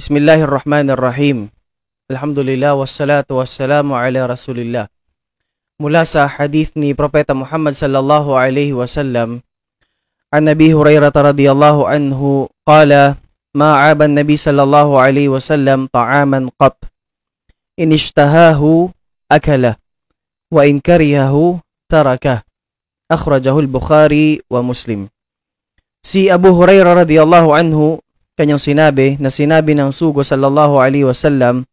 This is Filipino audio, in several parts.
بسم الله الرحمن الرحيم الحمد لله والصلاة والسلام على رسول الله ملاسة حديثني بروبيت محمد صلى الله عليه وسلم عن أبي هريرة رضي الله عنه قال ما عاب النبي صلى الله عليه وسلم طعاما قط إن اشتهاه أكله وإن كرهه تركه أخرجه البخاري ومسلم سي أبو هريرة رضي الله عنه kanyang sinabi na sinabi ng sugo sallallahu alaihi wasallam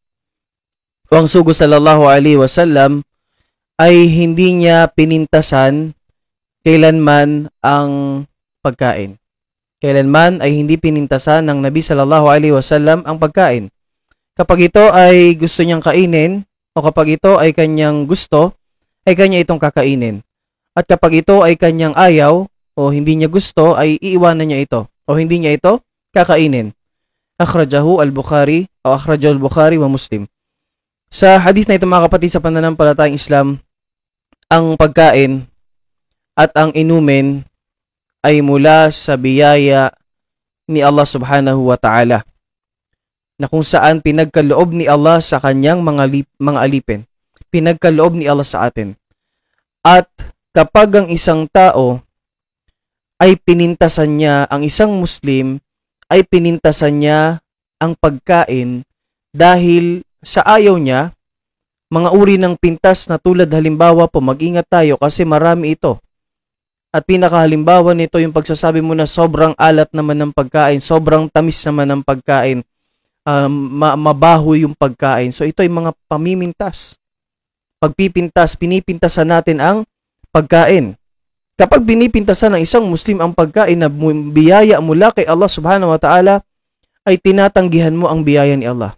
o ang sugo sallallahu alaihi wasallam ay hindi niya pinintasan kailanman ang pagkain. Kailanman ay hindi pinintasan ng Nabi sallallahu alaihi wasallam ang pagkain. Kapag ito ay gusto niyang kainin o kapag ito ay kanyang gusto, ay kanya itong kakainin. At kapag ito ay kanyang ayaw o hindi niya gusto, ay iiwanan niya ito o hindi niya ito kakainin. Akhrajahu al-Bukhari o akhrajahu al-Bukhari wa Muslim. Sa hadith na ito mga kapatid sa pananampalatayang Islam, ang pagkain at ang inumin ay mula sa biyaya ni Allah subhanahu wa ta'ala na kung saan pinagkaloob ni Allah sa kanyang mga, lip, mga alipin. Pinagkaloob ni Allah sa atin. At kapag ang isang tao ay pinintasan niya ang isang Muslim ay pinintasan niya ang pagkain dahil sa ayaw niya, mga uri ng pintas na tulad halimbawa po, mag-ingat tayo kasi marami ito. At pinakahalimbawa nito yung pagsasabi mo na sobrang alat naman ng pagkain, sobrang tamis naman ng pagkain, um, mabaho yung pagkain. So ito ay mga pamimintas. Pagpipintas, pinipintasan natin ang pagkain. Kapag binipintasan ng isang Muslim ang pagkain na biyaya mula kay Allah subhanahu wa ta'ala, ay tinatanggihan mo ang biyaya ni Allah.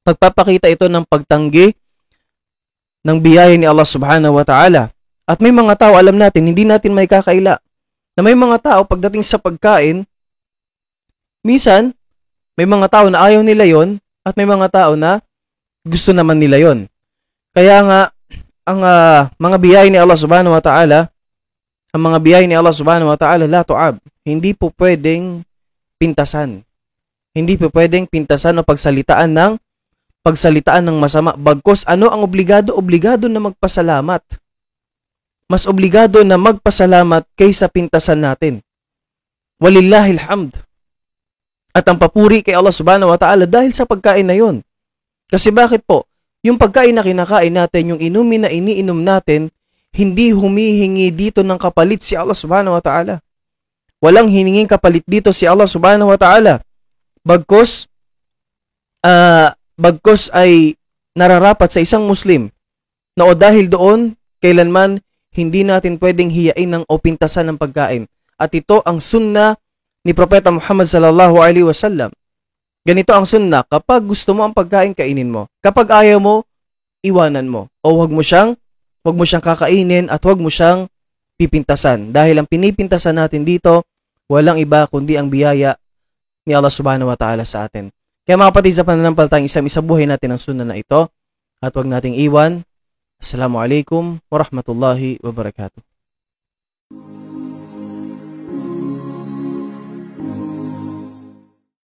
Pagpapakita ito ng pagtanggi ng biyaya ni Allah subhanahu wa ta'ala. At may mga tao, alam natin, hindi natin may kakaila na may mga tao pagdating sa pagkain, minsan, may mga tao na ayaw nila yon at may mga tao na gusto naman nila yon. Kaya nga, ang uh, mga biyaya ni Allah subhanahu wa ta'ala, ang mga biyay ni Allah subhanahu wa ta'ala la tu'ab. Hindi po pwedeng pintasan. Hindi po pwedeng pintasan o pagsalitaan ng pagsalitaan ng masama. Bagkos ano ang obligado? Obligado na magpasalamat. Mas obligado na magpasalamat kaysa pintasan natin. Walillahil hamd. At ang papuri kay Allah subhanahu wa ta'ala dahil sa pagkain na yon. Kasi bakit po? Yung pagkain na kinakain natin, yung inumin na iniinom natin, hindi humihingi dito ng kapalit si Allah subhanahu wa ta'ala. Walang hiningin kapalit dito si Allah subhanahu wa ta'ala. Bagkos, uh, bagkos ay nararapat sa isang Muslim na o dahil doon, kailanman hindi natin pwedeng hiyain ng opintasan ng pagkain. At ito ang sunna ni Propeta Muhammad sallallahu alaihi wasallam. Ganito ang sunna, kapag gusto mo ang pagkain, kainin mo. Kapag ayaw mo, iwanan mo. O huwag mo siyang Huwag mo siyang kakainin at huwag mo siyang pipintasan. Dahil ang pinipintasan natin dito, walang iba kundi ang biyaya ni Allah subhanahu wa ta'ala sa atin. Kaya mga kapatid, sa pananampalatang isang isang buhay natin ang sunan na ito at huwag nating iwan. Assalamu Assalamualaikum warahmatullahi wabarakatuh.